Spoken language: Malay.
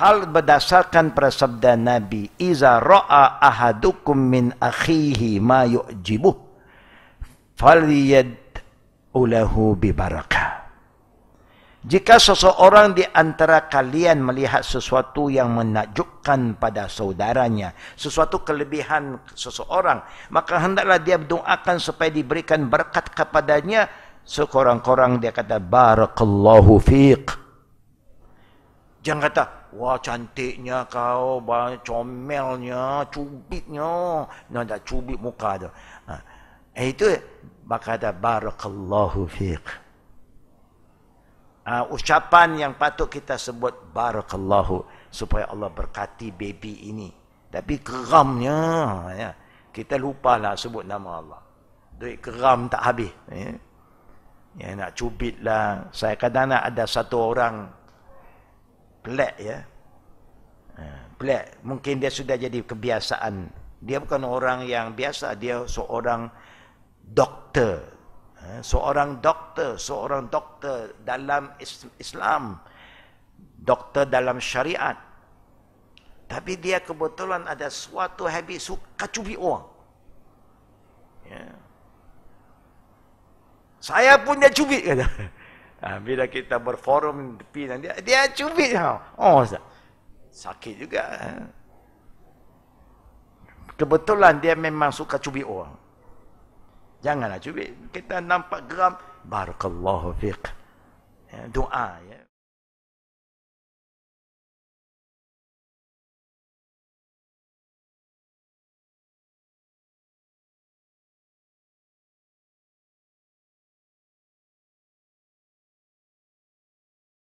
hal berdasarkan persabda Nabi, "Iza ra'a ahadukum min akhihi ma yu'jibuh, falyad ulahu bi barakah." Jika seseorang di antara kalian melihat sesuatu yang menakjubkan pada saudaranya, sesuatu kelebihan seseorang, maka hendaklah dia berdoakan supaya diberikan berkat kepadanya. Sekorang-korang dia kata, Barakallahu fiqh. Jangan kata, Wah cantiknya kau, comelnya, cubitnya. Nak tak cubit muka tu. Ha. Eh, itu berkata barakallahu fiqh. Ha, ucapan yang patut kita sebut barakallahu supaya Allah berkati baby ini. Tapi keramnya ya. Kita lupa lah sebut nama Allah. Duit geram tak habis. Ya. ya nak cubit lah. Saya kadang-kadang ada satu orang pelak ya. Pelak. Ha, Mungkin dia sudah jadi kebiasaan. Dia bukan orang yang biasa. Dia seorang doktor. Ha, seorang doktor. Seorang doktor dalam Islam. Doktor dalam syariat. Tapi dia kebetulan ada suatu habis suka cubi orang. Ya. Saya pun dia cubit kata. Ha, bila kita berforum di dia, ah, dia cubit. Ha. Oh, Ustaz. Sakit juga. Kebetulan dia memang suka cubit orang. Janganlah cubit. Kita nampak geram. Barakallahu fiqh. Ya, doa. Ya.